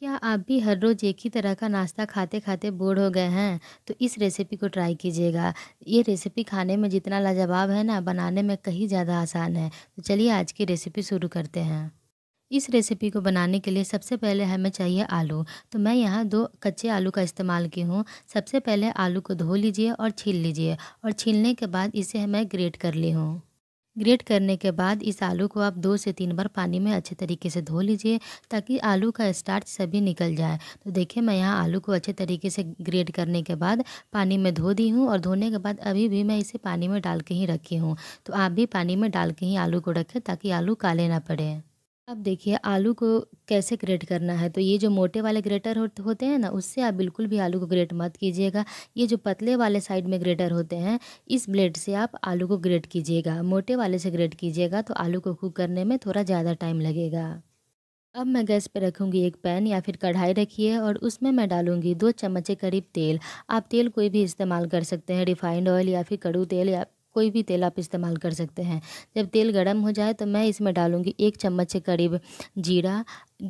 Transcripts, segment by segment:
क्या आप भी हर रोज़ एक ही तरह का नाश्ता खाते खाते बोर हो गए हैं तो इस रेसिपी को ट्राई कीजिएगा ये रेसिपी खाने में जितना लाजवाब है ना बनाने में कहीं ज़्यादा आसान है तो चलिए आज की रेसिपी शुरू करते हैं इस रेसिपी को बनाने के लिए सबसे पहले हमें चाहिए आलू तो मैं यहाँ दो कच्चे आलू का इस्तेमाल की हूँ सबसे पहले आलू को धो लीजिए और छील लीजिए और छीलने के बाद इसे मैं ग्रेट कर ली हूँ ग्रेट करने के बाद इस आलू को आप दो से तीन बार पानी में अच्छे तरीके से धो लीजिए ताकि आलू का स्टार्च सभी निकल जाए तो देखिए मैं यहाँ आलू को अच्छे तरीके से ग्रेट करने के बाद पानी में धो दी हूँ और धोने के बाद अभी भी मैं इसे पानी में डाल के ही रखी हूँ तो आप भी पानी में डाल के ही आलू को रखें ताकि आलू काले ना पड़े अब देखिए आलू को कैसे ग्रेट करना है तो ये जो मोटे वाले ग्रेटर होते हैं ना उससे आप बिल्कुल भी आलू को ग्रेट मत कीजिएगा ये जो पतले वाले साइड में ग्रेटर होते हैं इस ब्लेड से आप आलू को ग्रेट कीजिएगा मोटे वाले से ग्रेट कीजिएगा तो आलू को कुक करने में थोड़ा ज़्यादा टाइम लगेगा अब मैं गैस पर रखूँगी एक पैन या फिर कढ़ाई रखिए और उसमें मैं डालूँगी दो चम्मचे करीब तेल आप तेल कोई भी इस्तेमाल कर सकते हैं रिफाइंड ऑयल या फिर कड़ू तेल या कोई भी तेल आप इस्तेमाल कर सकते हैं जब तेल गर्म हो जाए तो मैं इसमें डालूँगी एक चम्मच के करीब जीरा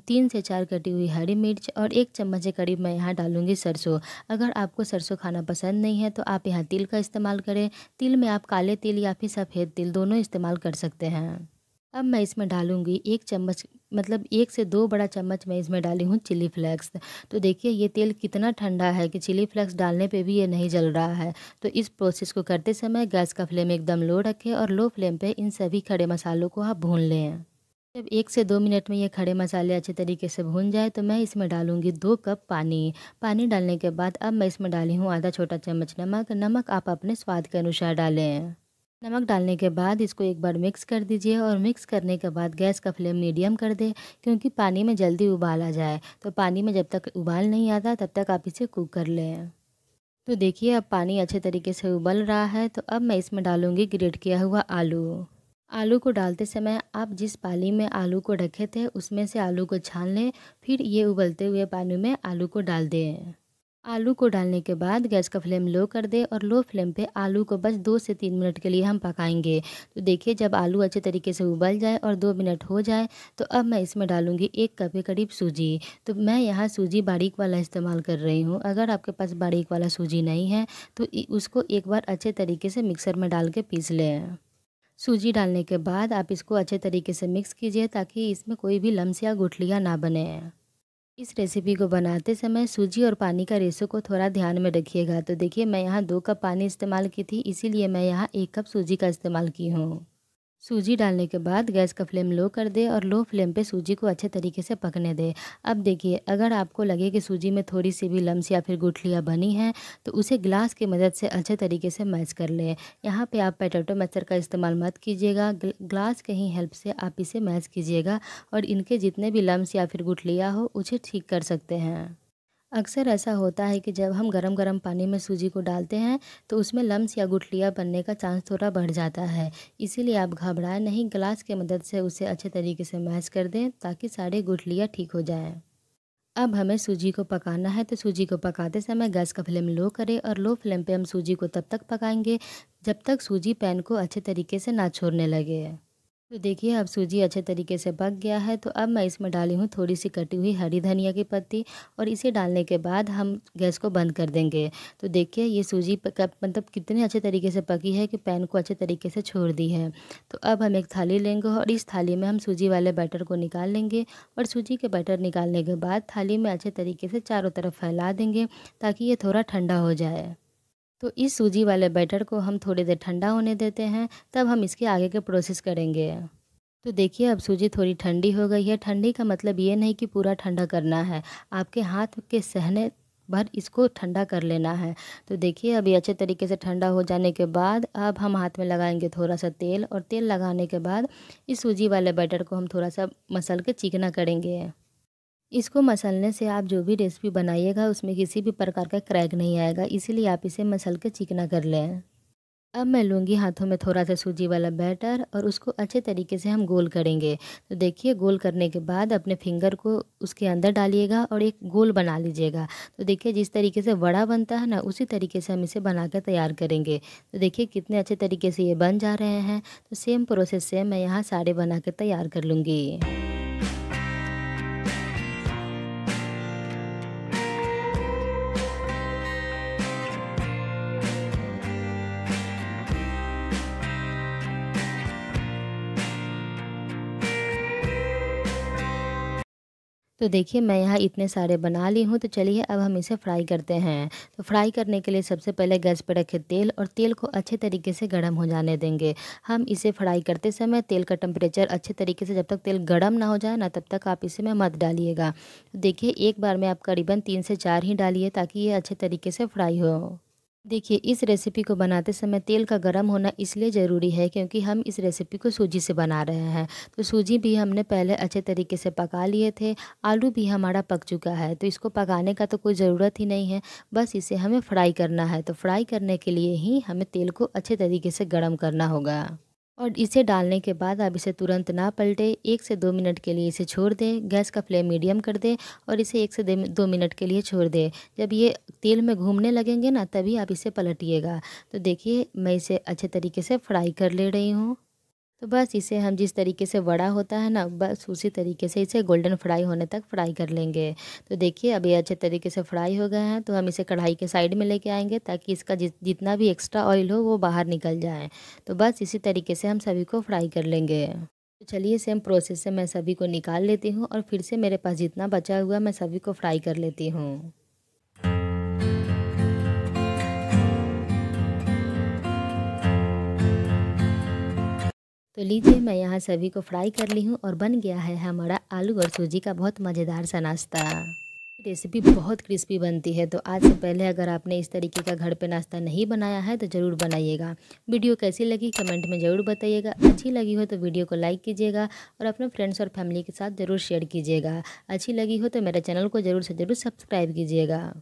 तीन से चार कटी हुई हरी मिर्च और एक चम्मच के करीब मैं यहाँ डालूंगी सरसों अगर आपको सरसों खाना पसंद नहीं है तो आप यहाँ तिल का इस्तेमाल करें तिल में आप काले तिल या फिर सफ़ेद तिल दोनों इस्तेमाल कर सकते हैं अब मैं इसमें डालूँगी एक चम्मच मतलब एक से दो बड़ा चम्मच मैं इसमें डाली हूँ चिली फ्लेक्स तो देखिए ये तेल कितना ठंडा है कि चिली फ्लेक्स डालने पे भी ये नहीं जल रहा है तो इस प्रोसेस को करते समय गैस का फ्लेम एकदम लो रखें और लो फ्लेम पे इन सभी खड़े मसालों को आप भून लें जब एक से दो मिनट में ये खड़े मसाले अच्छे तरीके से भून जाए तो मैं इसमें डालूंगी दो कप पानी पानी डालने के बाद अब मैं इसमें डाली हूँ आधा छोटा चम्मच नमक नमक आप अपने स्वाद के अनुसार डालें नमक डालने के बाद इसको एक बार मिक्स कर दीजिए और मिक्स करने के बाद गैस का फ्लेम मीडियम कर दें क्योंकि पानी में जल्दी उबाल आ जाए तो पानी में जब तक उबाल नहीं आता तब तक आप इसे कुक कर लें तो देखिए अब पानी अच्छे तरीके से उबल रहा है तो अब मैं इसमें डालूँगी ग्रेट किया हुआ आलू आलू को डालते समय आप जिस पानी में आलू को रखे थे उसमें से आलू को छान लें फिर ये उबलते हुए पानी में आलू को डाल दें आलू को डालने के बाद गैस का फ्लेम लो कर दे और लो फ्लेम पे आलू को बस दो से तीन मिनट के लिए हम पकाएंगे तो देखिए जब आलू अच्छे तरीके से उबल जाए और दो मिनट हो जाए तो अब मैं इसमें डालूंगी एक कप के करीब सूजी तो मैं यहाँ सूजी बारीक वाला इस्तेमाल कर रही हूँ अगर आपके पास बारीक वाला सूजी नहीं है तो उसको एक बार अच्छे तरीके से मिक्सर में डाल के पीस लें सूजी डालने के बाद आप इसको अच्छे तरीके से मिक्स कीजिए ताकि इसमें कोई भी लम्स या गुठलियाँ ना बने इस रेसिपी को बनाते समय सूजी और पानी का रेशो को थोड़ा ध्यान में रखिएगा तो देखिए मैं यहाँ दो कप पानी इस्तेमाल की थी इसीलिए मैं यहाँ एक कप सूजी का इस्तेमाल की हूँ सूजी डालने के बाद गैस का फ्लेम लो कर दे और लो फ्लेम पे सूजी को अच्छे तरीके से पकने दे अब देखिए अगर आपको लगे कि सूजी में थोड़ी सी भी लम्स या फिर गुठलियाँ बनी हैं तो उसे ग्लास की मदद से अच्छे तरीके से मैच कर लें यहाँ पे आप पैटेटो मैचर का इस्तेमाल मत कीजिएगा ग्लास के ही हेल्प से आप इसे मैच कीजिएगा और इनके जितने भी लम्स या फिर गुठलियाँ हो उसे ठीक कर सकते हैं अक्सर ऐसा होता है कि जब हम गरम गरम पानी में सूजी को डालते हैं तो उसमें लम्स या गुठलियाँ बनने का चांस थोड़ा बढ़ जाता है इसीलिए आप घबराएं नहीं ग्लास की मदद से उसे अच्छे तरीके से मैश कर दें ताकि सारे गुठलियाँ ठीक हो जाएं। अब हमें सूजी को पकाना है तो सूजी को पकाते समय गैस का फ्लेम लो करें और लो फ्लेम पर हम सूजी को तब तक पकाएँगे जब तक सूजी पैन को अच्छे तरीके से ना छोड़ने लगे तो देखिए अब सूजी अच्छे तरीके से पक गया है तो अब मैं इसमें डाली हूँ थोड़ी सी कटी हुई हरी धनिया की पत्ती और इसे डालने के बाद हम गैस को बंद कर देंगे तो देखिए ये सूजी मतलब कितने अच्छे तरीके से पकी है कि पैन को अच्छे तरीके से छोड़ दी है तो अब हम एक थाली लेंगे और इस थाली में हम सूजी वाले बैटर को निकाल लेंगे और सूजी के बैटर निकालने के बाद थाली में अच्छे तरीके से चारों तरफ फैला देंगे ताकि ये थोड़ा ठंडा हो जाए तो इस सूजी वाले बैटर को हम थोड़ी देर ठंडा होने देते हैं तब हम इसके आगे के प्रोसेस करेंगे तो देखिए अब सूजी थोड़ी ठंडी हो गई है ठंडी का मतलब ये नहीं कि पूरा ठंडा करना है आपके हाथ के सहने भर इसको ठंडा कर लेना है तो देखिए अभी अच्छे तरीके से ठंडा हो जाने के बाद अब हम हाथ में लगाएंगे थोड़ा सा तेल और तेल लगाने के बाद इस सूजी वाले बैटर को हम थोड़ा सा मसल के चीकना करेंगे इसको मसलने से आप जो भी रेसिपी बनाइएगा उसमें किसी भी प्रकार का क्रैक नहीं आएगा इसीलिए आप इसे मसल के चिकना कर लें अब मैं लूँगी हाथों में थोड़ा सा सूजी वाला बैटर और उसको अच्छे तरीके से हम गोल करेंगे तो देखिए गोल करने के बाद अपने फिंगर को उसके अंदर डालिएगा और एक गोल बना लीजिएगा तो देखिए जिस तरीके से वड़ा बनता है ना उसी तरीके से हम इसे बना कर तैयार करेंगे तो देखिए कितने अच्छे तरीके से ये बन जा रहे हैं तो सेम प्रोसेस से मैं यहाँ साड़े बना कर तैयार कर लूँगी तो देखिए मैं यहाँ इतने सारे बना ली हूँ तो चलिए अब हम इसे फ्राई करते हैं तो फ्राई करने के लिए सबसे पहले गैस पर रखे तेल और तेल को अच्छे तरीके से गर्म हो जाने देंगे हम इसे फ्राई करते समय तेल का टेम्परेचर अच्छे तरीके से जब तक तेल गर्म ना हो जाए ना तब तक आप इसे में मत डालिएगा तो देखिए एक बार में आप करीबन तीन से चार ही डालिए ताकि ये अच्छे तरीके से फ्राई हो देखिए इस रेसिपी को बनाते समय तेल का गर्म होना इसलिए ज़रूरी है क्योंकि हम इस रेसिपी को सूजी से बना रहे हैं तो सूजी भी हमने पहले अच्छे तरीके से पका लिए थे आलू भी हमारा पक चुका है तो इसको पकाने का तो कोई ज़रूरत ही नहीं है बस इसे हमें फ्राई करना है तो फ्राई करने के लिए ही हमें तेल को अच्छे तरीके से गर्म करना होगा और इसे डालने के बाद आप इसे तुरंत ना पलटे एक से दो मिनट के लिए इसे छोड़ दें गैस का फ्लेम मीडियम कर दें और इसे एक से दो मिनट के लिए छोड़ दें जब ये तेल में घूमने लगेंगे ना तभी आप इसे पलटिएगा तो देखिए मैं इसे अच्छे तरीके से फ्राई कर ले रही हूँ तो बस इसे हम जिस तरीके से बड़ा होता है ना बस उसी तरीके से इसे गोल्डन फ्राई होने तक फ्राई कर लेंगे तो देखिए अभी अच्छे तरीके से फ्राई हो गए हैं तो हम इसे कढ़ाई के साइड में लेके आएंगे ताकि इसका जितना भी एक्स्ट्रा ऑयल हो वो बाहर निकल जाए तो बस इसी तरीके से हम सभी को फ्राई कर लेंगे तो चलिए सेम प्रोसेस से मैं सभी को निकाल लेती हूँ और फिर से मेरे पास जितना बचा हुआ मैं सभी को फ्राई कर लेती हूँ तो लीजिए मैं यहाँ सभी को फ्राई कर ली हूँ और बन गया है हमारा आलू और सूजी का बहुत मज़ेदार सा नाश्ता रेसिपी बहुत क्रिस्पी बनती है तो आज से पहले अगर आपने इस तरीके का घर पे नाश्ता नहीं बनाया है तो ज़रूर बनाइएगा वीडियो कैसी लगी कमेंट में ज़रूर बताइएगा अच्छी लगी हो तो वीडियो को लाइक कीजिएगा और अपने फ्रेंड्स और फैमिली के साथ ज़रूर शेयर कीजिएगा अच्छी लगी हो तो मेरे चैनल को ज़रूर से ज़रूर सब्सक्राइब कीजिएगा